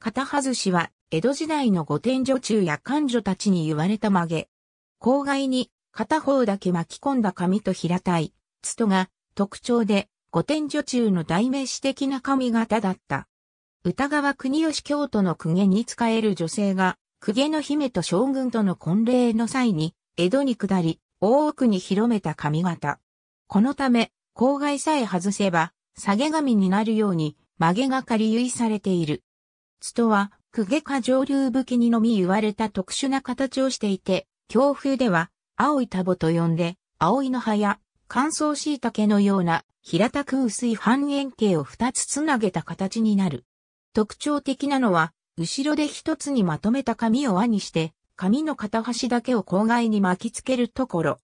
片外しは、江戸時代の御殿女中や官女たちに言われた曲げ。郊外に、片方だけ巻き込んだ髪と平たい、つとが特徴で、御殿女中の代名詞的な髪型だった。歌川国吉京都の公家に仕える女性が、公家の姫と将軍との婚礼の際に、江戸に下り、大奥に広めた髪型。このため、郊外さえ外せば、下げ髪になるように、曲げがかり仮いされている。ツとは、クゲか上流武器にのみ言われた特殊な形をしていて、強風では、青いタボと呼んで、青いの葉や乾燥椎茸のような平たく薄い半円形を二つつなげた形になる。特徴的なのは、後ろで一つにまとめた紙を輪にして、紙の片端だけを郊外に巻きつけるところ。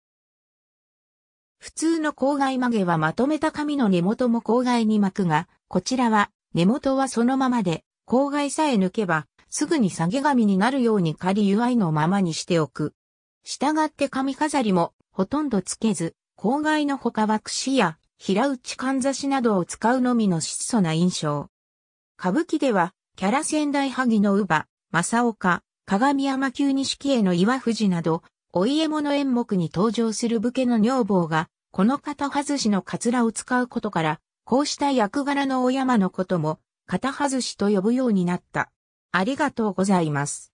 普通の郊外曲げはまとめた紙の根元も郊外に巻くが、こちらは根元はそのままで公害さえ抜けば、すぐに下げ紙になるように仮ゆいのままにしておく。従って髪飾りも、ほとんどつけず、公害のほかは櫛や、平打ちかんざしなどを使うのみの質素な印象。歌舞伎では、キャラ仙台萩の乳母、正岡、鏡山急錦絵の岩藤など、お家物演目に登場する武家の女房が、この肩外しのカツラを使うことから、こうした役柄のお山のことも、型外しと呼ぶようになった。ありがとうございます。